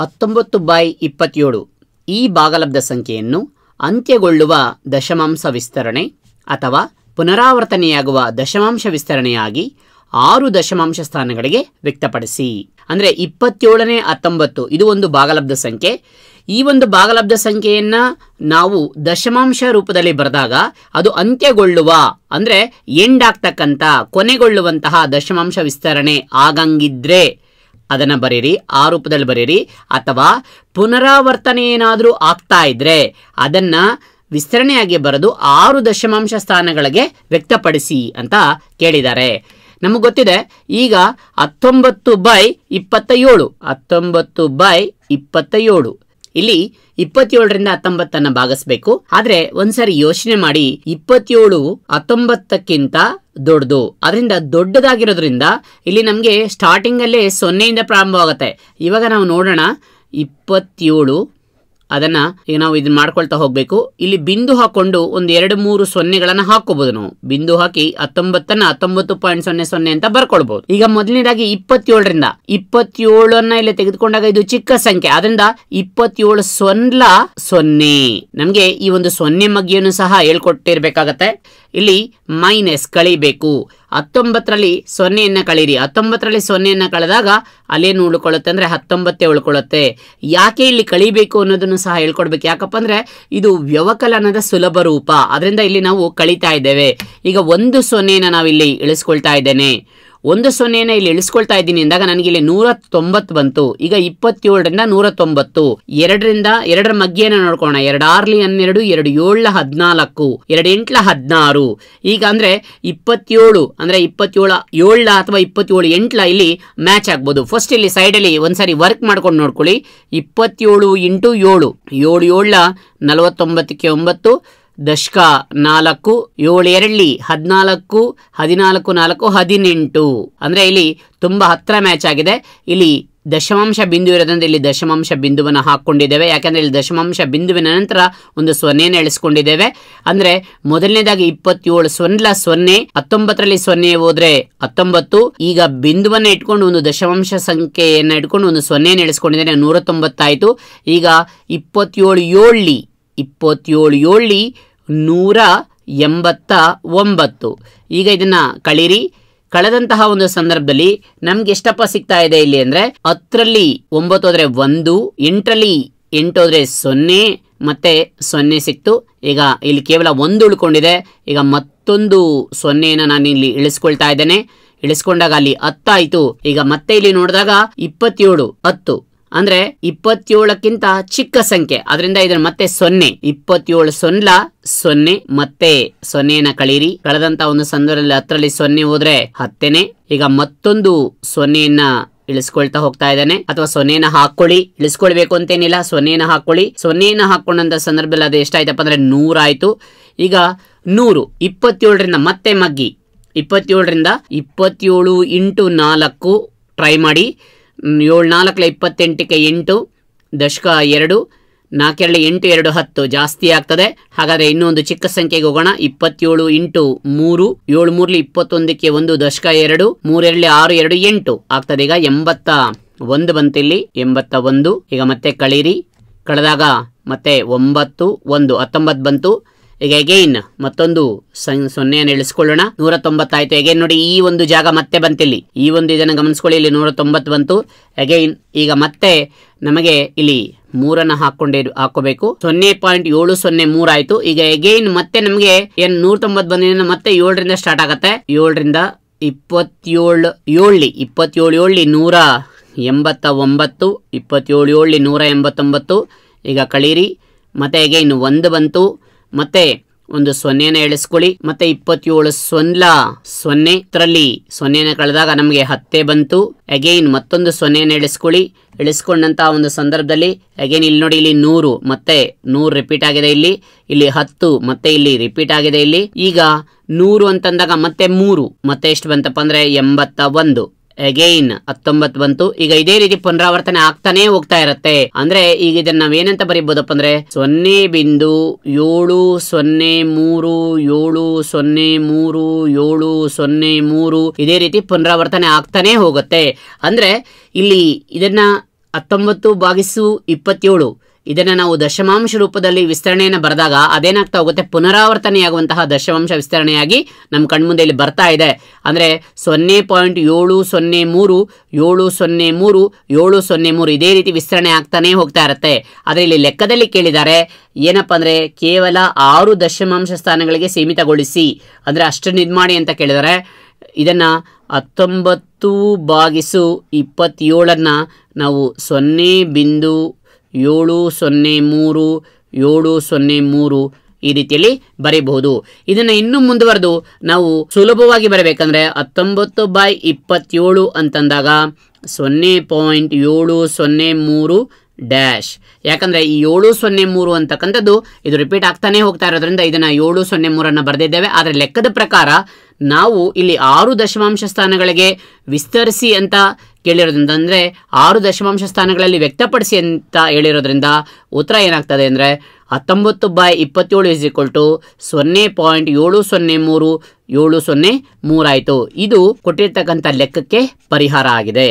ಹತ್ತೊಂಬತ್ತು ಬೈ ಇಪ್ಪತ್ತೇಳು ಈ ಭಾಗಲಬ್ಧ ಸಂಖ್ಯೆಯನ್ನು ಅಂತ್ಯಗೊಳ್ಳುವ ದಶಮಾಂಶ ವಿಸ್ತರಣೆ ಅಥವಾ ಪುನರಾವರ್ತನೆಯಾಗುವ ದಶಮಾಂಶ ವಿಸ್ತರಣೆಯಾಗಿ ಆರು ದಶಮಾಂಶ ಸ್ಥಾನಗಳಿಗೆ ವ್ಯಕ್ತಪಡಿಸಿ ಅಂದರೆ ಇಪ್ಪತ್ತೇಳನೇ ಹತ್ತೊಂಬತ್ತು ಇದು ಒಂದು ಭಾಗಲಬ್ಧ ಸಂಖ್ಯೆ ಈ ಒಂದು ಭಾಗಲಬ್ಧ ಸಂಖ್ಯೆಯನ್ನು ನಾವು ದಶಮಾಂಶ ರೂಪದಲ್ಲಿ ಬರೆದಾಗ ಅದು ಅಂತ್ಯಗೊಳ್ಳುವ ಅಂದರೆ ಎಂಡ್ ಆಗ್ತಕ್ಕಂಥ ಕೊನೆಗೊಳ್ಳುವಂತಹ ದಶಮಾಂಶ ವಿಸ್ತರಣೆ ಆಗಂಗಿದ್ರೆ ಅದನ್ನು ಬರೀರಿ ಆ ರೂಪದಲ್ಲಿ ಬರೀರಿ ಅಥವಾ ಪುನರಾವರ್ತನೆ ಏನಾದರೂ ಆಗ್ತಾ ಇದ್ದರೆ ಅದನ್ನು ವಿಸ್ತರಣೆಯಾಗಿ ಬರೆದು ಆರು ದಶಮಾಂಶ ಸ್ಥಾನಗಳಿಗೆ ವ್ಯಕ್ತಪಡಿಸಿ ಅಂತ ಕೇಳಿದ್ದಾರೆ ನಮಗೆ ಗೊತ್ತಿದೆ ಈಗ ಹತ್ತೊಂಬತ್ತು ಬೈ ಇಪ್ಪತ್ತ ಏಳು ಹತ್ತೊಂಬತ್ತು ಬೈ ಇಪ್ಪತ್ತ ಏಳು ಇಲ್ಲಿ ಇಪ್ಪತ್ತೇಳರಿಂದ ಹತ್ತೊಂಬತ್ತನ್ನ ಭಾಗಿಸ್ಬೇಕು ಆದ್ರೆ ಒಂದ್ಸರಿ ಯೋಚನೆ ಮಾಡಿ ಇಪ್ಪತ್ತೇಳು ಹತ್ತೊಂಬತ್ತಕ್ಕಿಂತ ದೊಡ್ಡದು ಅದರಿಂದ ದೊಡ್ಡದಾಗಿರೋದ್ರಿಂದ ಇಲ್ಲಿ ಸ್ಟಾರ್ಟಿಂಗ್ ಅಲ್ಲೇ ಸೊನ್ನೆಯಿಂದ ಪ್ರಾರಂಭವಾಗುತ್ತೆ ಇವಾಗ ನಾವು ನೋಡೋಣ ಇಪ್ಪತ್ತೇಳು ಅದನ್ನ ಈಗ ನಾವು ಇದನ್ನ ಮಾಡ್ಕೊಳ್ತಾ ಹೋಗ್ಬೇಕು ಇಲ್ಲಿ ಬಿಂದು ಹಾಕೊಂಡು ಒಂದು ಎರಡು ಮೂರು ಸೊನ್ನೆಗಳನ್ನ ಹಾಕೋಬಹುದು ನಾವು ಬಿಂದು ಹಾಕಿ ಹತ್ತೊಂಬತ್ತನ್ನ ಹತ್ತೊಂಬತ್ತು ಪಾಯಿಂಟ್ ಸೊನ್ನೆ ಸೊನ್ನೆ ಅಂತ ಬರ್ಕೊಳ್ಬಹುದು ಈಗ ಮೊದಲನೇದಾಗಿ ಇಪ್ಪತ್ತೇಳರಿಂದ ಇಪ್ಪತ್ತೇಳನ್ನ ಇಲ್ಲಿ ತೆಗೆದುಕೊಂಡಾಗ ಇದು ಚಿಕ್ಕ ಸಂಖ್ಯೆ ಅದರಿಂದ ಇಪ್ಪತ್ತೇಳು ಸೊನ್ಲ ಸೊನ್ನೆ ನಮ್ಗೆ ಈ ಒಂದು ಸೊನ್ನೆ ಮಗ್ಗಿಯನ್ನು ಸಹ ಹೇಳ್ಕೊಟ್ಟಿರ್ಬೇಕಾಗತ್ತೆ ಇಲ್ಲಿ ಮೈನಸ್ ಕಳಿಬೇಕು ಹತ್ತೊಂಬತ್ತರಲ್ಲಿ ಸೊನ್ನೆಯನ್ನು ಕಳೀರಿ ಹತ್ತೊಂಬತ್ತರಲ್ಲಿ ಸೊನ್ನೆಯನ್ನು ಕಳೆದಾಗ ಅಲ್ಲೇನು ಉಳ್ಕೊಳ್ಳುತ್ತೆ ಅಂದರೆ ಹತ್ತೊಂಬತ್ತೇ ಉಳ್ಕೊಳ್ಳುತ್ತೆ ಯಾಕೆ ಇಲ್ಲಿ ಕಳಿಬೇಕು ಅನ್ನೋದನ್ನು ಸಹ ಹೇಳ್ಕೊಡ್ಬೇಕು ಯಾಕಪ್ಪ ಅಂದರೆ ಇದು ವ್ಯವಕಲನದ ಸುಲಭ ರೂಪ ಅದರಿಂದ ಇಲ್ಲಿ ನಾವು ಕಳೀತಾ ಇದ್ದೇವೆ ಈಗ ಒಂದು ಸೊನ್ನೆಯನ್ನು ನಾವಿಲ್ಲಿ ಇಳಿಸ್ಕೊಳ್ತಾ ಇದ್ದೇನೆ ಒಂದು ಸೊನ್ನೆನ ಇಲ್ಲಿ ಇಳಿಸ್ಕೊಳ್ತಾ ಇದ್ದೀನಿ ಅಂದಾಗ ನನಗೆ ಇಲ್ಲಿ ನೂರ ತೊಂಬತ್ತು ಬಂತು ಈಗ ಇಪ್ಪತ್ತೇಳರಿಂದ ನೂರ ತೊಂಬತ್ತು ಎರಡರಿಂದ ಎರಡರ ಮಗ್ಗಿಯನ್ನ ನೋಡ್ಕೋಣ ಎರಡು ಆರ್ಲಿ ಹನ್ನೆರಡು ಎರಡು ಏಳ ಹದಿನಾಲ್ಕು ಎರಡು ಎಂಟ್ಲ ಹದಿನಾರು ಈಗ ಅಂದ್ರೆ ಇಪ್ಪತ್ತೇಳು ಅಂದ್ರೆ ಇಪ್ಪತ್ತೇಳು ಏಳ ಅಥವಾ ಇಪ್ಪತ್ತೇಳು ಎಂಟ್ಲ ಇಲ್ಲಿ ಮ್ಯಾಚ್ ಆಗ್ಬೋದು ಫಸ್ಟ್ ಇಲ್ಲಿ ಸೈಡಲ್ಲಿ ಒಂದ್ಸರಿ ವರ್ಕ್ ಮಾಡ್ಕೊಂಡು ನೋಡ್ಕೊಳ್ಳಿ ಇಪ್ಪತ್ತೇಳು ಇಂಟು ಏಳು ಏಳು ಏಳ ನಲವತ್ತೊಂಬತ್ತಕ್ಕೆ ಒಂಬತ್ತು ದಶಕ ನಾಲ್ಕು ಏಳು ಎರಡ್ಲಿ ಹದಿನಾಲ್ಕು ಹದಿನಾಲ್ಕು ನಾಲ್ಕು ಹದಿನೆಂಟು ಅಂದರೆ ಇಲ್ಲಿ ತುಂಬ ಹತ್ತಿರ ಮ್ಯಾಚ್ ಆಗಿದೆ ಇಲ್ಲಿ ದಶಮಾಂಶ ಬಿಂದು ಇರೋದ್ರಿಂದ ಇಲ್ಲಿ ದಶಮಾಂಶ ಬಿಂದುವನ್ನು ಹಾಕ್ಕೊಂಡಿದ್ದೇವೆ ಯಾಕೆಂದರೆ ಇಲ್ಲಿ ದಶಮಾಂಶ ಬಿಂದುವಿನ ನಂತರ ಒಂದು ಸೊನ್ನೆಯನ್ನು ಎಳಿಸ್ಕೊಂಡಿದ್ದೇವೆ ಅಂದರೆ ಮೊದಲನೇದಾಗಿ ಇಪ್ಪತ್ತೇಳು ಸೊನ್ನೆಲ ಸೊನ್ನೆ ಹತ್ತೊಂಬತ್ತರಲ್ಲಿ ಸೊನ್ನೆ ಹೋದರೆ ಹತ್ತೊಂಬತ್ತು ಈಗ ಬಿಂದುವನ್ನು ಇಟ್ಕೊಂಡು ಒಂದು ದಶಮಾಂಶ ಸಂಖ್ಯೆಯನ್ನು ಇಟ್ಕೊಂಡು ಒಂದು ಸೊನ್ನೆಯನ್ನು ಎಳಿಸ್ಕೊಂಡಿದ್ದೇನೆ ನೂರ ತೊಂಬತ್ತಾಯಿತು ಈಗ ಇಪ್ಪತ್ತೇಳು ಏಳಲಿ ಇಪ್ಪತ್ತೇಳು ಏಳಲಿ ನೂರ ಎಂಬತ್ತ ಒಂಬತ್ತು ಈಗ ಇದನ್ನ ಕಳೀರಿ ಕಳೆದಂತಹ ಒಂದು ಸಂದರ್ಭದಲ್ಲಿ ನಮ್ಗೆ ಎಷ್ಟಪ್ಪ ಸಿಗ್ತಾ ಇದೆ ಇಲ್ಲಿ ಅಂದ್ರೆ ಹತ್ತರಲ್ಲಿ ಒಂಬತ್ತು ಹೋದ್ರೆ ಒಂದು ಎಂಟರಲ್ಲಿ ಎಂಟು ಹೋದ್ರೆ ಸೊನ್ನೆ ಮತ್ತೆ ಸೊನ್ನೆ ಸಿಕ್ತು ಈಗ ಇಲ್ಲಿ ಕೇವಲ ಒಂದು ಉಳ್ಕೊಂಡಿದೆ ಈಗ ಮತ್ತೊಂದು ಸೊನ್ನೆಯನ್ನು ನಾನು ಇಲ್ಲಿ ಇಳಿಸ್ಕೊಳ್ತಾ ಇದ್ದೇನೆ ಇಳಿಸ್ಕೊಂಡಾಗ ಅಲ್ಲಿ ಹತ್ತಾಯಿತು ಈಗ ಮತ್ತೆ ಇಲ್ಲಿ ನೋಡಿದಾಗ ಇಪ್ಪತ್ತೇಳು ಹತ್ತು ಅಂದ್ರೆ ಇಪ್ಪತ್ತೇಳಕ್ಕಿಂತ ಚಿಕ್ಕ ಸಂಖ್ಯೆ ಅದರಿಂದ ಇದನ್ನ ಮತ್ತೆ ಸೊನ್ನೆ ಇಪ್ಪತ್ತೇಳು ಸೊನ್ಲ ಸೊನ್ನೆ ಮತ್ತೆ ಸೊನ್ನೆಯನ್ನ ಕಳೀರಿ ಕಳೆದಂತ ಒಂದು ಸಂದರ್ಭದಲ್ಲಿ ಹತ್ತರಲ್ಲಿ ಸೊನ್ನೆ ಹೋದ್ರೆ ಹತ್ತೇನೆ ಈಗ ಮತ್ತೊಂದು ಸೊನ್ನೆಯನ್ನ ಇಳಿಸ್ಕೊಳ್ತಾ ಹೋಗ್ತಾ ಇದ್ದಾನೆ ಅಥವಾ ಸೊನ್ನೆನ ಹಾಕೊಳ್ಳಿ ಇಳಿಸ್ಕೊಳ್ಬೇಕು ಅಂತೇನಿಲ್ಲ ಸೊನ್ನೆಯನ್ನ ಹಾಕೊಳ್ಳಿ ಸೊನ್ನೆಯನ್ನ ಹಾಕೊಂಡಂತ ಸಂದರ್ಭದಲ್ಲಿ ಅದು ಎಷ್ಟಾಯ್ತಪ್ಪ ಅಂದ್ರೆ ನೂರಾಯ್ತು ಈಗ ನೂರು ಇಪ್ಪತ್ತೇಳರಿಂದ ಮತ್ತೆ ಮಗ್ಗಿ ಇಪ್ಪತ್ತೇಳರಿಂದ ಇಪ್ಪತ್ತೇಳು ಇಂಟು ನಾಲ್ಕು ಟ್ರೈ ಮಾಡಿ ಏಳು ನಾಲ್ಕಲ ಇಪ್ಪತ್ತೆಂಟಕ್ಕೆ ಎಂಟು ದಶಕ ಎರಡು ನಾಲ್ಕೆರಡು ಎಂಟು ಎರಡು ಹತ್ತು ಜಾಸ್ತಿ ಆಗ್ತದೆ ಹಾಗಾದರೆ ಇನ್ನೊಂದು ಚಿಕ್ಕ ಸಂಖ್ಯೆಗೆ ಹೋಗೋಣ ಇಪ್ಪತ್ತೇಳು ಇಂಟು ಮೂರು ಏಳು ಮೂರಲ್ಲಿ ಇಪ್ಪತ್ತೊಂದಕ್ಕೆ ಒಂದು ದಶಕ ಎರಡು ಮೂರೆರಡು ಆರು ಎರಡು ಎಂಟು ಆಗ್ತದೆ ಈಗ ಎಂಬತ್ತ ಒಂದು ಬಂತಿಲ್ಲಿ ಎಂಬತ್ತ ಒಂದು ಈಗ ಮತ್ತೆ ಕಳೀರಿ ಕಳೆದಾಗ ಮತ್ತೆ ಒಂಬತ್ತು ಒಂದು ಹತ್ತೊಂಬತ್ತು ಬಂತು ಈಗ ಅಗೈನ್ ಮತ್ತೊಂದು ಸೊನ್ನೆಯನ್ನು ಇಳಿಸ್ಕೊಳ್ಳೋಣ ನೂರ ತೊಂಬತ್ತಾಯ್ತು ಅಗೈನ್ ನೋಡಿ ಈ ಒಂದು ಜಾಗ ಮತ್ತೆ ಬಂತಿಲ್ಲಿ ಈ ಒಂದು ಇದನ್ನು ಗಮನಿಸ್ಕೊಳ್ಳಿ ಇಲ್ಲಿ ನೂರ ತೊಂಬತ್ತು ಬಂತು ಅಗೈನ್ ಈಗ ಮತ್ತೆ ನಮಗೆ ಇಲ್ಲಿ ಮೂರನ್ನು ಹಾಕೊಂಡೇ ಹಾಕೋಬೇಕು ಸೊನ್ನೆ ಪಾಯಿಂಟ್ ಏಳು ಸೊನ್ನೆ ಮೂರ್ ಆಯ್ತು ಈಗ ಅಗೈನ್ ಮತ್ತೆ ನಮಗೆ ಏನ್ ನೂರ ತೊಂಬತ್ತು ಬಂದ ಮತ್ತೆ ಏಳರಿಂದ ಸ್ಟಾರ್ಟ್ ಆಗತ್ತೆ ಏಳರಿಂದ ಇಪ್ಪತ್ತೇಳು ಏಳ್ಲಿ ಇಪ್ಪತ್ತೇಳು ಏಳಿ ನೂರ ಎಂಬತ್ತ ಒಂಬತ್ತು ಇಪ್ಪತ್ತೇಳು ಏಳು ನೂರ ಎಂಬತ್ತೊಂಬತ್ತು ಈಗ ಕಳೀರಿ ಮತ್ತೆ ಅಗೈನ್ ಒಂದು ಬಂತು ಮತ್ತೆ ಒಂದು ಸೊನ್ನೆನ ಎಳಿಸ್ಕೊಳ್ಳಿ ಮತ್ತೆ ಇಪ್ಪತ್ತೇಳು ಸೊನ್ಲ ಸೊನ್ನೆ ತರಲ್ಲಿ ಸೊನ್ನೆನ ಕಳೆದಾಗ ನಮಗೆ ಹತ್ತೆ ಬಂತು ಅಗೇನ್ ಮತ್ತೊಂದು ಸೊನ್ನೆನ ಎಳಿಸ್ಕೊಳ್ಳಿ ಎಳೆಸ್ಕೊಂಡಂತ ಒಂದು ಸಂದರ್ಭದಲ್ಲಿ ಅಗೇನ್ ಇಲ್ಲಿ ನೋಡಿ ಇಲ್ಲಿ ನೂರು ಮತ್ತೆ ನೂರು ರಿಪೀಟ್ ಆಗಿದೆ ಇಲ್ಲಿ ಇಲ್ಲಿ ಹತ್ತು ಮತ್ತೆ ಇಲ್ಲಿ ರಿಪೀಟ್ ಆಗಿದೆ ಇಲ್ಲಿ ಈಗ ನೂರು ಅಂತಂದಾಗ ಮತ್ತೆ ಮೂರು ಮತ್ತೆ ಎಷ್ಟು ಬಂತಪ್ಪ ಅಂದ್ರೆ ಎಂಬತ್ತ ಒಂದು ಅಗೈನ್ ಹತ್ತೊಂಬತ್ತು ಬಂತು ಈಗ ಇದೇ ರೀತಿ ಪುನರಾವರ್ತನೆ ಆಗ್ತಾನೆ ಹೋಗ್ತಾ ಇರತ್ತೆ ಅಂದ್ರೆ ಈಗ ಇದನ್ನ ನಾವೇನಂತ ಬರೀಬಹುದಪ್ಪ ಅಂದ್ರೆ ಸೊನ್ನೆ ಬಿಂದು ಏಳು ಸೊನ್ನೆ ಮೂರು ಏಳು ಸೊನ್ನೆ ಮೂರು ಏಳು ಸೊನ್ನೆ ಮೂರು ಇದೇ ರೀತಿ ಪುನರಾವರ್ತನೆ ಆಗ್ತಾನೆ ಹೋಗುತ್ತೆ ಅಂದ್ರೆ ಇಲ್ಲಿ ಇದನ್ನ ಹತ್ತೊಂಬತ್ತು ಭಾಗಿಸು ಇಪ್ಪತ್ತೇಳು ಇದನ್ನು ನಾವು ದಶಮಾಂಶ ರೂಪದಲ್ಲಿ ವಿಸ್ತರಣೆಯನ್ನು ಬರೆದಾಗ ಅದೇನಾಗ್ತಾ ಹೋಗುತ್ತೆ ಪುನರಾವರ್ತನೆಯಾಗುವಂತಹ ದಶಮಾಂಶ ವಿಸ್ತರಣೆಯಾಗಿ ನಮ್ಮ ಕಣ್ಮುಂದೆ ಇಲ್ಲಿ ಬರ್ತಾ ಇದೆ ಅಂದರೆ ಸೊನ್ನೆ ಪಾಯಿಂಟ್ ಏಳು ಸೊನ್ನೆ ಮೂರು ಏಳು ಸೊನ್ನೆ ಮೂರು ಏಳು ಸೊನ್ನೆ ಮೂರು ಇದೇ ರೀತಿ ವಿಸ್ತರಣೆ ಆಗ್ತಾನೇ ಹೋಗ್ತಾ ಇರುತ್ತೆ ಆದರೆ ಇಲ್ಲಿ ಲೆಕ್ಕದಲ್ಲಿ ಕೇಳಿದ್ದಾರೆ ಏನಪ್ಪ ಅಂದರೆ ಕೇವಲ ಆರು ದಶಮಾಂಶ ಸ್ಥಾನಗಳಿಗೆ ಸೀಮಿತಗೊಳಿಸಿ ಅಂದರೆ ಅಷ್ಟು ನಿರ್ಮಾಣಿ ಅಂತ ಕೇಳಿದರೆ ಇದನ್ನು ಹತ್ತೊಂಬತ್ತು ಬಾಗಿಸು ಇಪ್ಪತ್ತೇಳನ್ನು ನಾವು ಸೊನ್ನೆ ಬಿಂದು ಏಳು ಸೊನ್ನೆ ಮೂರು ಏಳು ಸೊನ್ನೆ ಮೂರು ಈ ರೀತಿಯಲ್ಲಿ ಬರೀಬಹುದು ಇದನ್ನು ಇನ್ನೂ ಮುಂದುವರೆದು ನಾವು ಸುಲಭವಾಗಿ ಬರಬೇಕಂದ್ರೆ ಹತ್ತೊಂಬತ್ತು ಬೈ ಇಪ್ಪತ್ತೇಳು ಅಂತಂದಾಗ ಸೊನ್ನೆ ಪಾಯಿಂಟ್ ಏಳು ಸೊನ್ನೆ ಮೂರು ಡ್ಯಾಶ್ ಯಾಕಂದರೆ ಈ ಏಳು ಸೊನ್ನೆ ಮೂರು ಅಂತಕ್ಕಂಥದ್ದು ಇದು ರಿಪೀಟ್ ಆಗ್ತಾನೆ ಹೋಗ್ತಾ ಇರೋದ್ರಿಂದ ಇದನ್ನು ಏಳು ಸೊನ್ನೆ ಮೂರನ್ನು ಬರೆದಿದ್ದೇವೆ ಆದರೆ ಲೆಕ್ಕದ ಪ್ರಕಾರ ನಾವು ಇಲ್ಲಿ ಆರು ದಶಮಾಂಶ ಸ್ಥಾನಗಳಿಗೆ ವಿಸ್ತರಿಸಿ ಅಂತ ಕೇಳಿರೋದ್ರಿಂದ ಅಂದರೆ ಆರು ದಶಮಾಂಶ ಸ್ಥಾನಗಳಲ್ಲಿ ವ್ಯಕ್ತಪಡಿಸಿ ಅಂತ ಹೇಳಿರೋದ್ರಿಂದ ಉತ್ತರ ಏನಾಗ್ತದೆ ಅಂದರೆ ಹತ್ತೊಂಬತ್ತು ಬೈ ಇಪ್ಪತ್ತೇಳು ಇಸ್ ಈಕ್ವಲ್ ಟು ಸೊನ್ನೆ ಪಾಯಿಂಟ್ ಏಳು ಸೊನ್ನೆ ಮೂರು ಏಳು ಸೊನ್ನೆ ಮೂರಾಯಿತು ಇದು ಕೊಟ್ಟಿರ್ತಕ್ಕಂಥ ಲೆಕ್ಕಕ್ಕೆ ಪರಿಹಾರ ಆಗಿದೆ